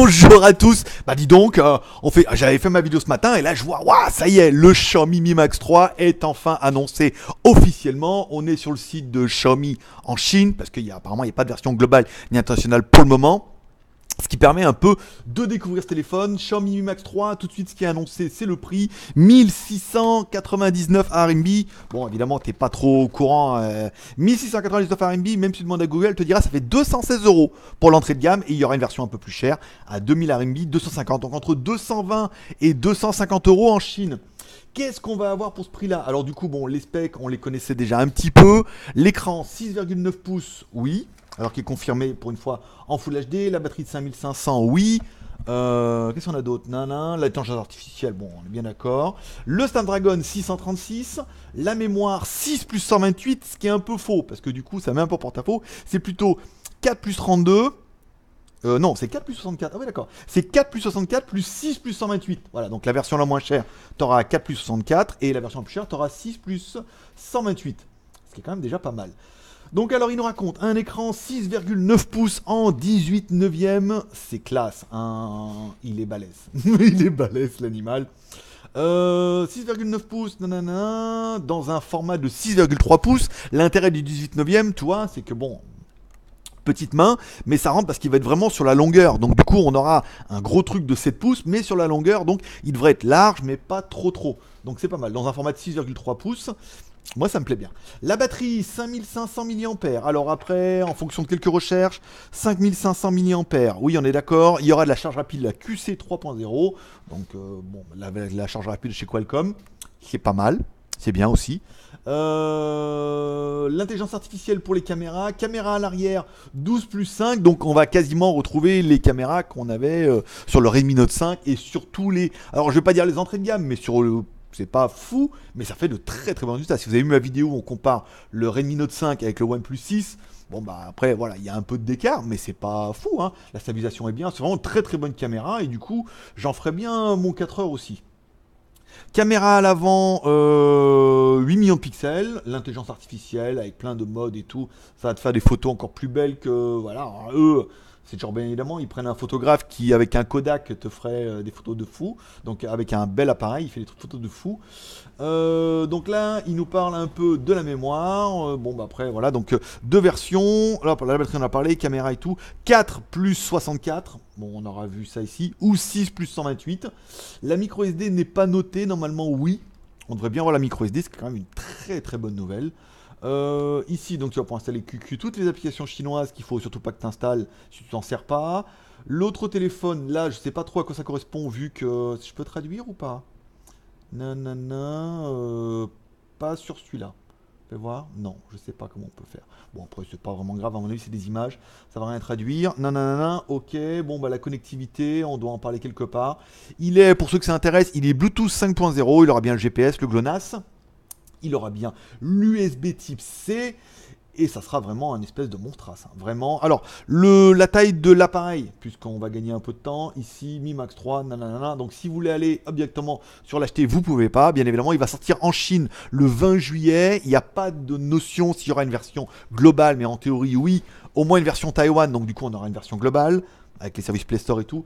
Bonjour à tous. Bah dis donc, euh, on fait, j'avais fait ma vidéo ce matin et là je vois, waouh, ça y est, le Xiaomi Mi Max 3 est enfin annoncé officiellement. On est sur le site de Xiaomi en Chine parce qu'il y a apparemment il n'y a pas de version globale ni internationale pour le moment. Ce qui permet un peu de découvrir ce téléphone. Xiaomi Mi Max 3, tout de suite ce qui est annoncé, c'est le prix. 1699 RMB. Bon, évidemment, t'es pas trop au courant. 1699 euh, RMB, même si tu demandes à Google, elle te dira ça fait 216 euros pour l'entrée de gamme. Et il y aura une version un peu plus chère à 2000 RMB, 250. Donc entre 220 et 250 euros en Chine. Qu'est-ce qu'on va avoir pour ce prix-là Alors du coup, bon, les specs, on les connaissait déjà un petit peu. L'écran 6,9 pouces, oui alors qui est confirmé pour une fois en Full HD. La batterie de 5500, oui. Euh, qu'est-ce qu'on a d'autre La L'intelligence artificielle, bon, on est bien d'accord. Le Snapdragon 636, la mémoire 6 plus 128, ce qui est un peu faux, parce que du coup, ça met un peu porte-à-faux. C'est plutôt 4 plus 32. Euh, non, c'est 4 plus 64. Ah oui, d'accord. C'est 4 plus 64 plus 6 plus 128. Voilà, donc la version la moins chère, t'auras 4 plus 64. Et la version la plus chère, t'auras 6 plus 128. Ce qui est quand même déjà pas mal. Donc alors il nous raconte un écran 6,9 pouces en 18 neuvième, c'est classe, hein il est balèze, il est balèze l'animal. 6,9 euh, pouces, nanana, dans un format de 6,3 pouces. L'intérêt du 18 neuvième, tu vois, c'est que bon, petite main, mais ça rentre parce qu'il va être vraiment sur la longueur. Donc du coup, on aura un gros truc de 7 pouces, mais sur la longueur, donc il devrait être large, mais pas trop trop. Donc c'est pas mal. Dans un format de 6,3 pouces, moi, ça me plaît bien. La batterie, 5500 mAh. Alors après, en fonction de quelques recherches, 5500 mAh. Oui, on est d'accord. Il y aura de la charge rapide, la QC 3.0. Donc, euh, bon, la, la, charge rapide chez Qualcomm, c'est pas mal. C'est bien aussi. Euh, l'intelligence artificielle pour les caméras, caméra à l'arrière 12 plus 5, donc on va quasiment retrouver les caméras qu'on avait euh, sur le Redmi Note 5 et sur tous les... Alors je vais pas dire les entrées de gamme, mais sur le... C'est pas fou, mais ça fait de très très bons résultats. Si vous avez vu ma vidéo où on compare le Redmi Note 5 avec le OnePlus 6, Bon bah après voilà, il y a un peu de d'écart, mais c'est pas fou, hein. La stabilisation est bien, c'est vraiment une très très bonne caméra et du coup j'en ferai bien mon 4 heures aussi. Caméra à l'avant, euh, 8 millions de pixels, l'intelligence artificielle avec plein de modes et tout, ça va te faire des photos encore plus belles que voilà. Hein, eux, c'est genre bien évidemment, ils prennent un photographe qui, avec un Kodak, te ferait euh, des photos de fou. Donc, avec un bel appareil, il fait des photos de fou. Euh, donc là, il nous parle un peu de la mémoire. Euh, bon, bah après, voilà. Donc, deux versions. Là, la batterie, on a parlé, caméra et tout. 4 plus 64. Bon, on aura vu ça ici. Ou 6 plus 128. La micro SD n'est pas notée. Normalement, oui. On devrait bien voir la micro SD. C'est quand même une très très bonne nouvelle. Euh, ici, donc tu vas pouvoir installer QQ, toutes les applications chinoises qu'il faut surtout pas que tu installes si tu t'en sers pas. L'autre téléphone, là, je sais pas trop à quoi ça correspond vu que. Je peux traduire ou pas non, non, euh, pas sur celui-là. Je voir. Non, je sais pas comment on peut faire. Bon, après, c'est pas vraiment grave. À mon avis, c'est des images. Ça va rien traduire. Non, non. Ok. Bon, bah, la connectivité, on doit en parler quelque part. Il est, pour ceux que ça intéresse, il est Bluetooth 5.0. Il aura bien le GPS, le GLONASS il aura bien l'USB type C et ça sera vraiment un espèce de monstre Vraiment. Alors, le, la taille de l'appareil, puisqu'on va gagner un peu de temps, ici, Mi Max 3, nanana. Donc, si vous voulez aller directement sur l'acheter, vous ne pouvez pas. Bien évidemment, il va sortir en Chine le 20 juillet. Il n'y a pas de notion s'il y aura une version globale, mais en théorie, oui. Au moins une version Taïwan, donc du coup, on aura une version globale avec les services Play Store et tout.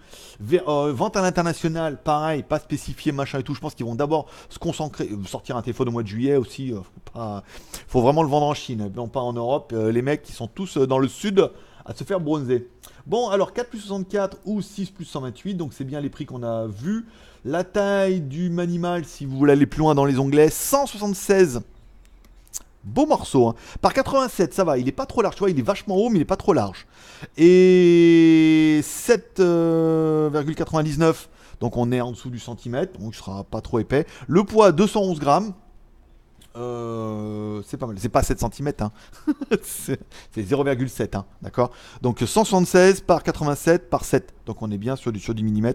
Euh, vente à l'international, pareil, pas spécifié, machin et tout. Je pense qu'ils vont d'abord se concentrer, euh, sortir un téléphone au mois de juillet aussi. Il euh, faut, vraiment le vendre en Chine, non pas en Europe. les mecs qui sont tous dans le sud à se faire bronzer. Bon, alors 4 plus 64 ou 6 plus 128, donc c'est bien les prix qu'on a vus. La taille du manimal, si vous voulez aller plus loin dans les onglets, 176 beau morceau. Hein. Par 87, ça va, il est pas trop large, tu vois, il est vachement haut, mais il est pas trop large. Et 7,99, euh, donc on est en dessous du centimètre, donc il sera pas trop épais. Le poids 211 grammes. Euh, c'est pas mal, c'est pas 7 cm, hein. c'est 0,7, hein, d'accord Donc 176 par 87 par 7, donc on est bien sur du, sur 10 mm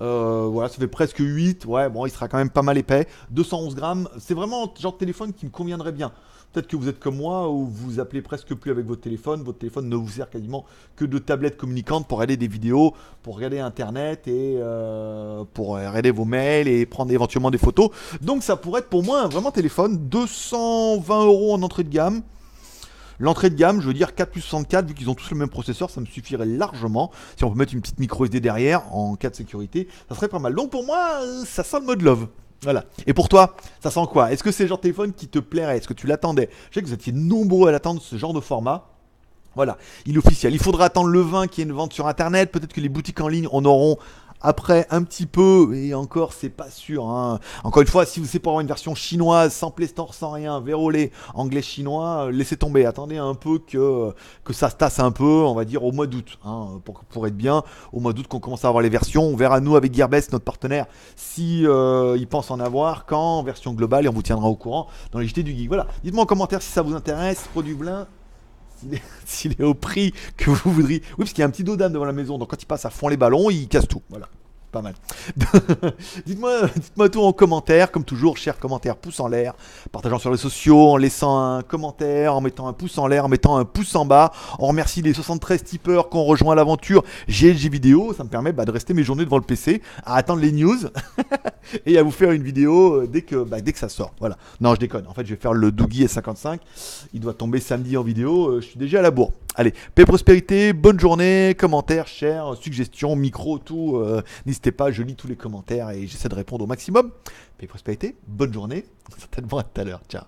euh, voilà, ça fait presque 8. Ouais, bon, il sera quand même pas mal épais. 211 grammes. C'est vraiment le genre de téléphone qui me conviendrait bien. Peut-être que vous êtes comme moi, où vous appelez presque plus avec votre téléphone. Votre téléphone ne vous sert quasiment que de tablette communicante pour regarder des vidéos, pour regarder Internet et euh, pour regarder vos mails et prendre éventuellement des photos. Donc ça pourrait être pour moi un vraiment téléphone. 220 euros en entrée de gamme. L'entrée de gamme, je veux dire 4 plus 64, vu qu'ils ont tous le même processeur, ça me suffirait largement. Si on peut mettre une petite micro SD derrière en cas de sécurité, ça serait pas mal. Donc pour moi, euh, ça sent le mode love. Voilà. Et pour toi, ça sent quoi Est-ce que c'est le genre de téléphone qui te plairait Est-ce que tu l'attendais Je sais que vous étiez nombreux à l'attendre ce genre de format. Voilà, il est officiel. Il faudra attendre le 20 qui est une vente sur internet. Peut-être que les boutiques en ligne en auront après, un petit peu, et encore, c'est pas sûr. Hein. Encore une fois, si vous c'est pour avoir une version chinoise, sans Play Store, sans rien, vérolé, anglais-chinois, euh, laissez tomber. Attendez un peu que, que ça se tasse un peu, on va dire, au mois d'août. Hein, pour, pour être bien, au mois d'août qu'on commence à avoir les versions. On verra, nous, avec Gearbest, notre partenaire, si euh, pense en avoir, quand, version globale, et on vous tiendra au courant dans les JT du Geek. Voilà. Dites-moi en commentaire si ça vous intéresse, produit Blin. s'il est, au prix que vous voudriez. Oui, parce qu'il y a un petit dodan devant la maison, donc quand il passe à fond les ballons, il casse tout. Voilà pas mal. dites-moi dites tout en commentaire, comme toujours, cher commentaire, pouce en l'air, partageant sur les sociaux, en laissant un commentaire, en mettant un pouce en l'air, en mettant un pouce en bas. On remercie les 73 tipeurs qui ont rejoint l'aventure GLG Vidéo, ça me permet bah, de rester mes journées devant le PC, à attendre les news et à vous faire une vidéo euh, dès que, bah, dès que ça sort. Voilà. Non, je déconne, en fait je vais faire le Doogie S55, il doit tomber samedi en vidéo, euh, je suis déjà à la bourre. Allez, paix, prospérité, bonne journée, commentaires, chers, suggestions, micro, tout. Euh, n'hésitez pas, je lis tous les commentaires et j'essaie de répondre au maximum. Paix, prospérité, bonne journée. Certainement à tout à l'heure. Ciao.